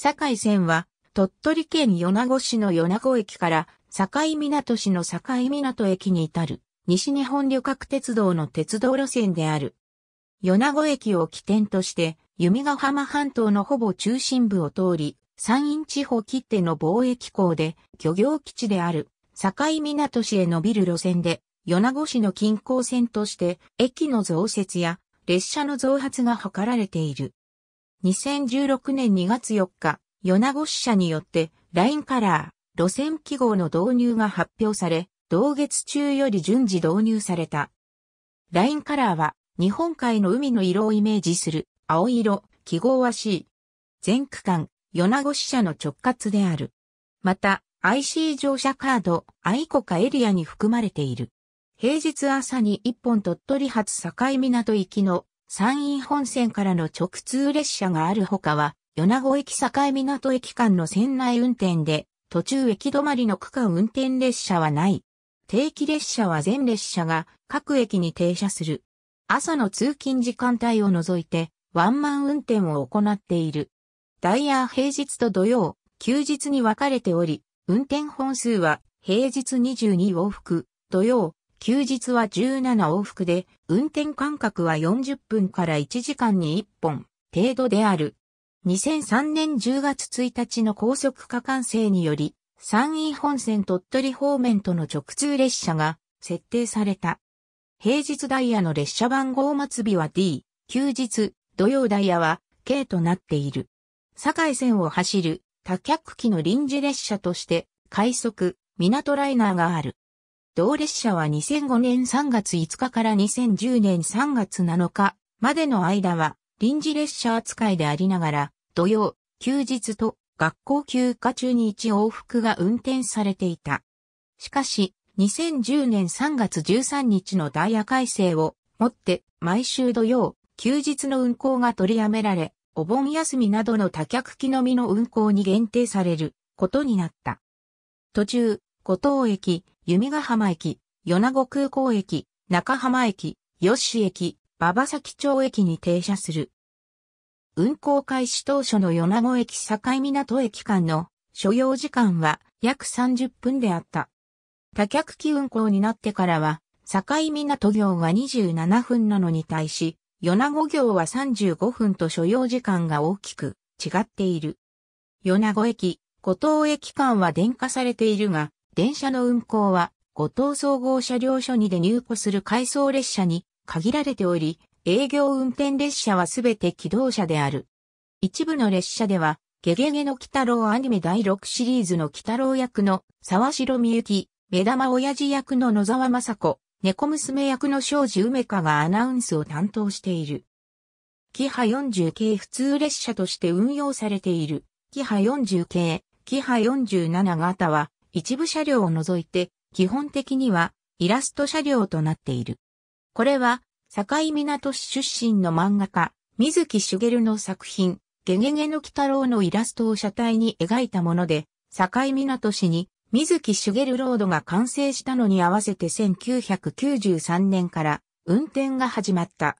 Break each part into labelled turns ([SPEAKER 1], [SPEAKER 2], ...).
[SPEAKER 1] 境線は、鳥取県米子市の米子駅から境港市の境港駅に至る西日本旅客鉄道の鉄道路線である。米子駅を起点として、弓ヶ浜半島のほぼ中心部を通り、山陰地方切手の貿易港で漁業基地である境港市へ伸びる路線で、米子市の近郊線として駅の増設や列車の増発が図られている。2016年2月4日、米子支社によって、ラインカラー、路線記号の導入が発表され、同月中より順次導入された。ラインカラーは、日本海の海の色をイメージする、青色、記号は C。全区間、米子支社の直轄である。また、IC 乗車カード、愛コかエリアに含まれている。平日朝に一本鳥取発境港行きの山陰本線からの直通列車があるほかは、米子駅境港駅間の船内運転で、途中駅止まりの区間運転列車はない。定期列車は全列車が各駅に停車する。朝の通勤時間帯を除いて、ワンマン運転を行っている。ダイヤ平日と土曜、休日に分かれており、運転本数は平日22往復、土曜休日は17往復で、運転間隔は40分から1時間に1本程度である。2003年10月1日の高速化完成により、山陰本線鳥取方面との直通列車が設定された。平日ダイヤの列車番号末日は D、休日、土曜ダイヤは K となっている。堺線を走る多客機の臨時列車として、快速、港ライナーがある。同列車は2005年3月5日から2010年3月7日までの間は臨時列車扱いでありながら、土曜、休日と学校休暇中に1往復が運転されていた。しかし、2010年3月13日のダイヤ改正をもって毎週土曜、休日の運行が取りやめられ、お盆休みなどの多客機のみの運行に限定されることになった。途中、五島駅、弓ヶ浜駅、米子空港駅、中浜駅、吉市駅、馬場崎町駅に停車する。運行開始当初の米子駅境港駅間の所要時間は約30分であった。多客機運行になってからは、境港行が27分なのに対し、米子行は35分と所要時間が大きく違っている。米子駅、五島駅間は電化されているが、電車の運行は、五島総合車両所にで入庫する回送列車に限られており、営業運転列車はすべて機動車である。一部の列車では、ゲゲゲの鬼太郎アニメ第6シリーズの鬼太郎役の沢城みゆき、目玉親父役の野沢雅子、猫娘役の庄司梅香がアナウンスを担当している。キハ40系普通列車として運用されている。キハ40系、キハ47型は、一部車両を除いて、基本的にはイラスト車両となっている。これは、境港市出身の漫画家、水木しげるの作品、ゲゲゲの鬼太郎のイラストを車体に描いたもので、境港市に水木しげるロードが完成したのに合わせて1993年から運転が始まった。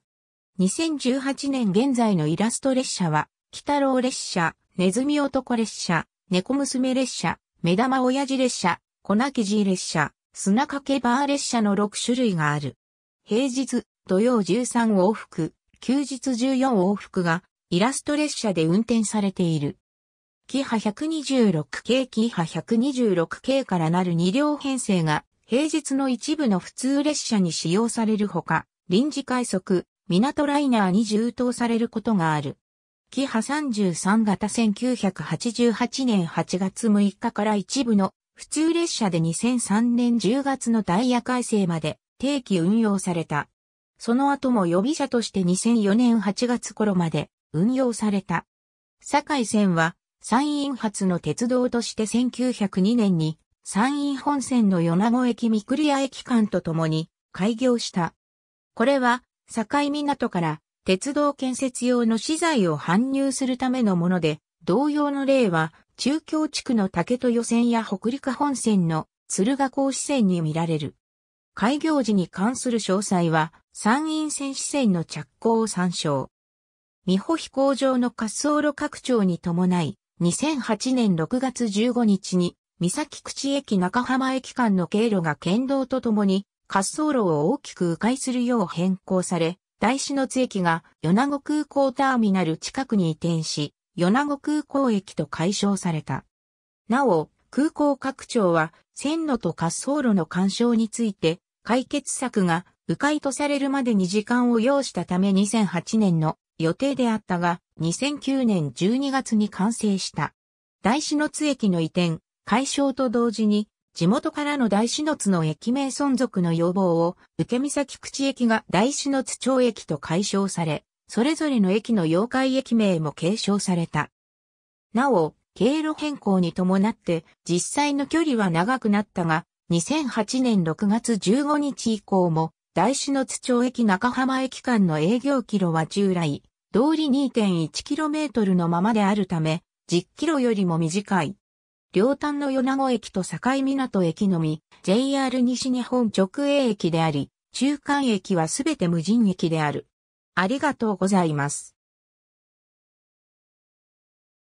[SPEAKER 1] 2018年現在のイラスト列車は、鬼太郎列車、ネズミ男列車、猫娘列車、目玉親父列車、粉生地列車、砂掛けバー列車の6種類がある。平日、土曜13往復、休日14往復が、イラスト列車で運転されている。キハ126系キハ126系からなる2両編成が、平日の一部の普通列車に使用されるほか、臨時快速、港ライナーに充当されることがある。キハ33型1988年8月6日から一部の普通列車で2003年10月のダイヤ改正まで定期運用された。その後も予備車として2004年8月頃まで運用された。堺線は山陰発の鉄道として1902年に山陰本線の米子駅三栗屋駅間とともに開業した。これは境港から鉄道建設用の資材を搬入するためのもので、同様の例は、中京地区の竹戸予線や北陸本線の鶴ヶ港支線に見られる。開業時に関する詳細は、山陰線支線の着工を参照。美保飛行場の滑走路拡張に伴い、2008年6月15日に、三崎口駅中浜駅間の経路が県道とともに、滑走路を大きく迂回するよう変更され、大志の津駅が米子空港ターミナル近くに移転し、米子空港駅と解消された。なお、空港拡張は線路と滑走路の干渉について解決策が迂回とされるまでに時間を要したため2008年の予定であったが2009年12月に完成した。大志の津駅の移転、解消と同時に地元からの大の津の駅名存続の要望を、受け岬口駅が大の津町駅と解消され、それぞれの駅の妖怪駅名も継承された。なお、経路変更に伴って実際の距離は長くなったが、2008年6月15日以降も、大の津町駅中浜駅間の営業キロは従来、通り 2.1km のままであるため、10キロよりも短い両端の米子駅と境港駅のみ、JR 西日本直営駅であり、中間駅はすべて無人駅である。ありがとうございます。